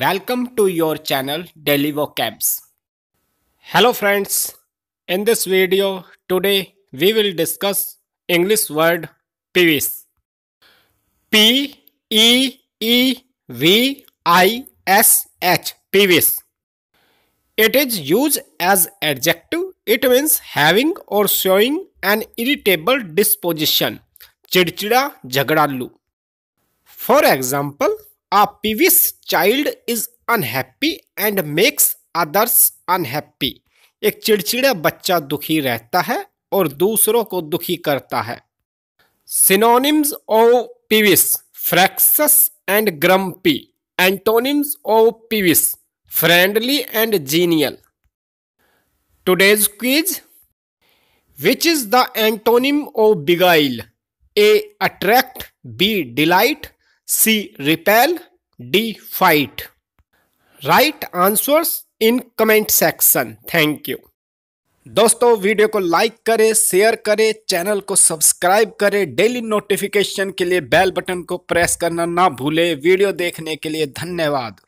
Welcome to your channel DelivoCabs. Hello friends, in this video today we will discuss English word PVS. P E E V I S H PVS. It is used as adjective. It means having or showing an irritable disposition. Chidchida jagadalu. For example, A child is unhappy and makes others unhappy एक चिड़चिड़ा बच्चा दुखी रहता है और दूसरों को दुखी करता है synonyms of peevish fractious and grumpy antonyms of peevish friendly and genial today's quiz which is the antonym of beguile A attract B delight C repel D fight write answers in comment section thank you दोस्तों video को like करें share करें channel को subscribe करें daily notification के लिए bell button को press करना ना भूलें वीडियो देखने के लिए धन्यवाद